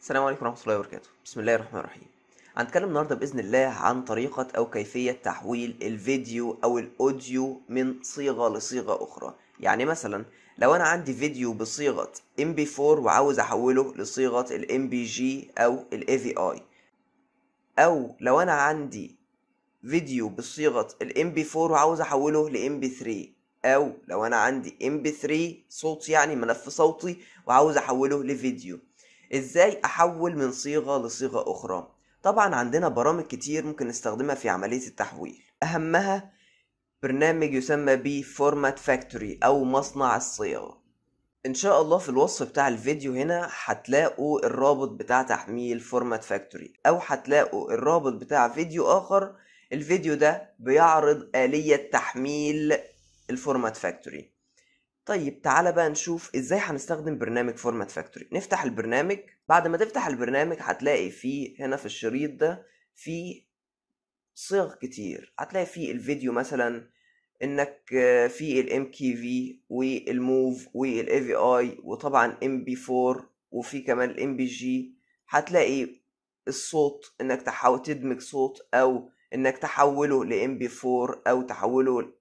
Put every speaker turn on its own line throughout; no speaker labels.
السلام عليكم ورحمة الله وبركاته بسم الله الرحمن الرحيم هنتكلم النهاردة بإذن الله عن طريقة أو كيفية تحويل الفيديو أو الأوديو من صيغة لصيغة أخرى يعني مثلا لو أنا عندي فيديو بصيغة MP4 وعاوز أحوله لصيغة بي MPG أو في AVI أو لو أنا عندي فيديو بصيغة الام MP4 وعاوز أحوله ل MP3 أو لو أنا عندي MP3 صوت يعني ملف صوتي وعاوز أحوله لفيديو ازاي احول من صيغة لصيغة اخرى طبعا عندنا برامج كتير ممكن نستخدمها في عملية التحويل اهمها برنامج يسمى بـ Format Factory او مصنع الصيغة ان شاء الله في الوصف بتاع الفيديو هنا هتلاقوا الرابط بتاع تحميل Format Factory او هتلاقوا الرابط بتاع فيديو اخر الفيديو ده بيعرض آلية تحميل الفورمات فاكتوري طيب تعالى بقى نشوف ازاي هنستخدم برنامج فورمات فاكتوري نفتح البرنامج بعد ما تفتح البرنامج هتلاقي فيه هنا في الشريط ده في صيغ كتير هتلاقي فيه الفيديو مثلا انك في الام كي في والموف والاي في اي وطبعا ام بي 4 وفي كمان الام بي جي هتلاقي الصوت انك تحاول تدمج صوت او انك تحوله لام بي 4 او تحوله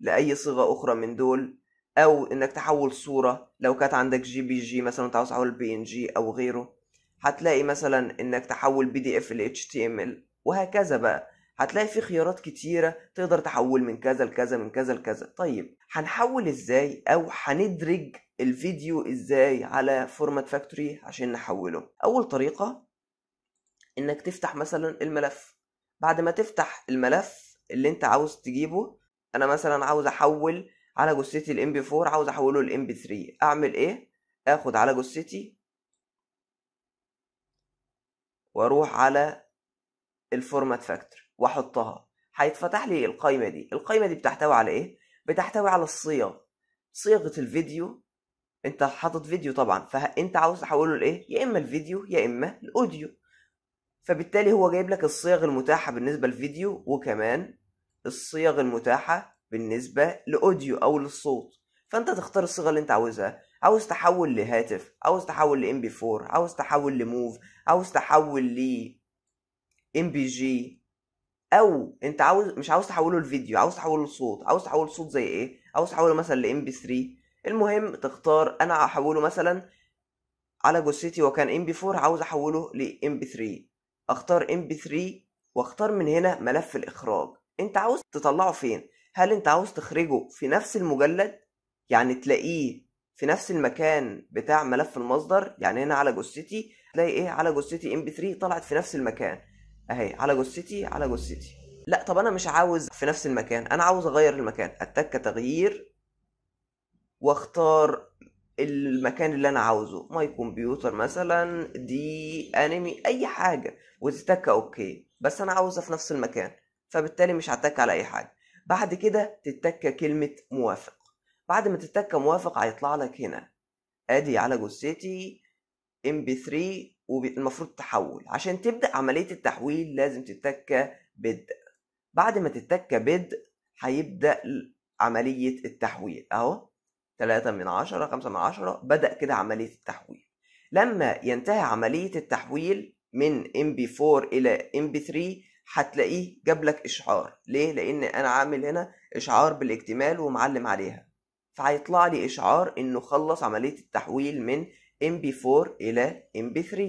لاي صيغه اخرى من دول او انك تحول صورة لو كانت عندك جي بي جي مثلا انت عاوز تحول بي ان جي او غيره هتلاقي مثلا انك تحول بي دي اف ل اتش تي ام ال وهكذا بقى هتلاقي في خيارات كتيرة تقدر تحول من كذا لكذا من كذا لكذا طيب هنحول ازاي او هندرج الفيديو ازاي على فورمات فاكتوري عشان نحوله اول طريقة انك تفتح مثلا الملف بعد ما تفتح الملف اللي انت عاوز تجيبه انا مثلا عاوز احول على جثتي الام بي 4 عاوز احوله لام بي 3 اعمل ايه اخد على جثتي واروح على الفورمات فاكتور واحطها هيتفتح لي القائمه دي القائمه دي بتحتوي على ايه بتحتوي على الصيغ صيغه الفيديو انت حاطط فيديو طبعا فانت عاوز تحوله لايه يا اما الفيديو يا اما الاوديو فبالتالي هو جايب لك الصيغ المتاحه بالنسبه للفيديو وكمان الصيغ المتاحه بالنسبة لأوديو أو للصوت فأنت تختار الصيغة اللي أنت عاوزها عاوز تحول لهاتف عاوز تحول لام بي 4 عاوز تحول لموف عاوز تحول ل ام بي جي او انت عاوز مش عاوز تحوله لفيديو عاوز تحوله لصوت عاوز تحوله لصوت زي ايه عاوز تحوله مثلا لام بي 3 المهم تختار انا هحوله مثلا على جثتي وكان ام بي 4 عاوز احوله لام بي 3 اختار ام بي 3 واختار من هنا ملف الاخراج انت عاوز تطلعه فين هل انت عاوز تخرجه في نفس المجلد يعني تلاقيه في نفس المكان بتاع ملف المصدر يعني هنا على جثتي تلاقي ايه على جثتي ام بي 3 طلعت في نفس المكان اهي على جثتي على جثتي لا طب انا مش عاوز في نفس المكان انا عاوز اغير المكان اتك تغيير واختار المكان اللي انا عاوزه ماي كمبيوتر مثلا دي انمي اي حاجه وتتك اوكي بس انا عاوزها في نفس المكان فبالتالي مش هتك على اي حاجه بعد كده تتك كلمة موافق بعد ما تتك موافق هيطلع لك هنا ادي على جثتي ام بي 3 والمفروض تحول عشان تبدأ عملية التحويل لازم تتك بدء بعد ما تتك بدء هيبدأ عملية التحويل اهو 3 من 10 5 من 10 بدأ كده عملية التحويل لما ينتهي عملية التحويل من MP4 إلى MP3 هتلاقيه جاب لك اشعار ليه لان انا عامل هنا اشعار بالاكتمال ومعلم عليها فهيطلع لي اشعار انه خلص عمليه التحويل من mp4 الى mp3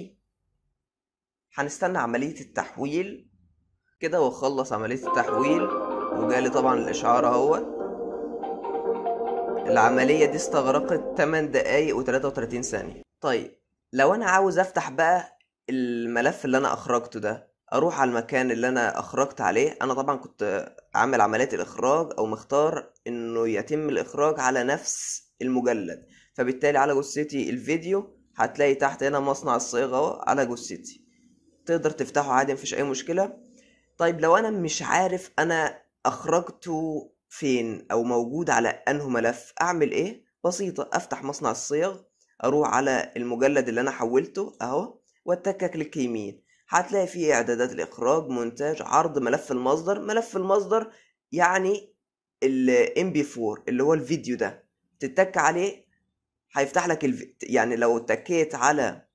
هنستنى عمليه التحويل كده وخلص عمليه التحويل وجالي طبعا الاشعار اهوت العملية دي استغرقت 8 دقايق و33 ثانية طيب لو أنا عاوز أفتح بقى الملف اللي أنا أخرجته ده اروح على المكان اللي انا اخرجت عليه انا طبعا كنت عامل عمليه الاخراج او مختار انه يتم الاخراج على نفس المجلد فبالتالي على جثتي الفيديو هتلاقي تحت هنا مصنع الصيغه اهو على جثتي تقدر تفتحه عادي مفيش اي مشكله طيب لو انا مش عارف انا اخرجته فين او موجود على انه ملف اعمل ايه بسيطه افتح مصنع الصيغ اروح على المجلد اللي انا حولته اهو واتكك كليك يمين هتلاقي فيه اعدادات الاخراج مونتاج عرض ملف المصدر ملف المصدر يعني الام بي 4 اللي هو الفيديو ده تتك عليه هيفتح لك الف... يعني لو اتكيت على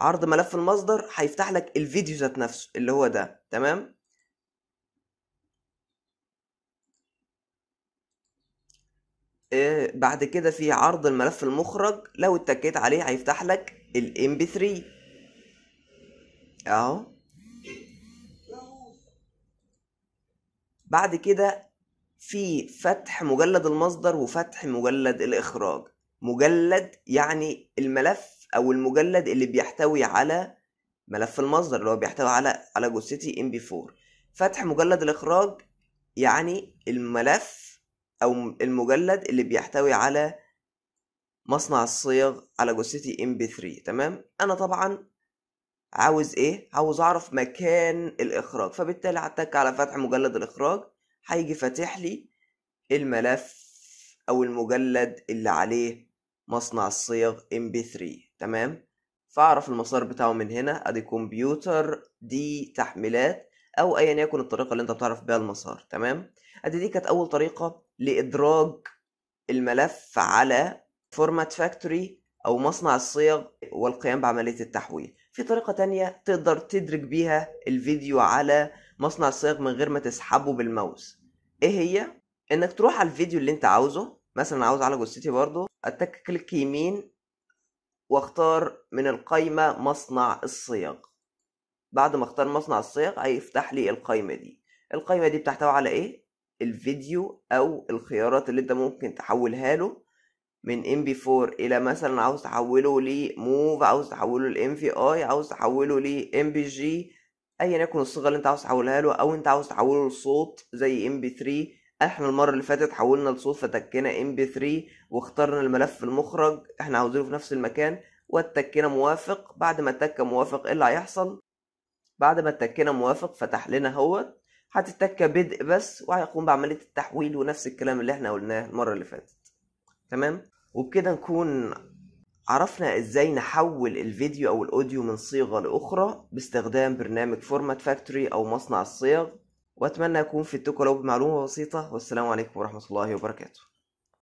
عرض ملف المصدر هيفتح لك الفيديو ذات نفسه اللي هو ده تمام آه، بعد كده في عرض الملف المخرج لو اتكيت عليه هيفتح لك الام بي 3 اهو بعد كده في فتح مجلد المصدر وفتح مجلد الإخراج مجلد يعني الملف أو المجلد اللي بيحتوي على ملف المصدر اللي هو بيحتوي على على جثتي ام بي 4 فتح مجلد الإخراج يعني الملف أو المجلد اللي بيحتوي على مصنع الصيغ على جثتي ام بي 3 تمام أنا طبعا عاوز ايه عاوز اعرف مكان الاخراج فبالتالي هتك على فتح مجلد الاخراج هيجي فاتح لي الملف او المجلد اللي عليه مصنع الصيغ mp3 تمام فاعرف المسار بتاعه من هنا ادي كمبيوتر دي تحميلات او ايا يكن الطريقه اللي انت بتعرف بيها المسار تمام ادي دي كانت اول طريقه لادراج الملف على فورمات فاكتوري او مصنع الصيغ والقيام بعمليه التحويل في طريقة تانية تقدر تدرك بيها الفيديو على مصنع الصيغ من غير ما تسحبه بالماوس ايه هي؟ انك تروح على الفيديو اللي انت عاوزه مثلا عاوز على جثتي برضو اتك كليك يمين واختار من القايمة مصنع الصيغ بعد ما اختار مصنع الصيغ هيفتح لي القايمة دي القايمة دي بتحتوي على ايه؟ الفيديو او الخيارات اللي انت ممكن تحولها له من ام بي 4 الى مثلا عاوز تحوله لموف عاوز تحوله لام في اي عاوز تحوله لام بي جي ايا يكن الصيغه اللي انت عاوز تحولها له او انت عاوز تحوله لصوت زي ام بي 3 احنا المره اللي فاتت حولنا لصوت فتكينا ام بي 3 واخترنا الملف المخرج احنا عاوزينه في نفس المكان واتكينا موافق بعد ما اتك موافق ايه اللي هيحصل بعد ما اتكينا موافق فتح لنا اهوت هتتك بدء بس وهيقوم بعمليه التحويل ونفس الكلام اللي احنا قلناه المره اللي فاتت تمام وبكده نكون عرفنا ازاي نحول الفيديو او الاوديو من صيغة لاخرى باستخدام برنامج فورمات فاكتوري او مصنع الصيغ واتمنى اكون فدتكم لو بمعلومة بسيطة والسلام عليكم ورحمة الله وبركاته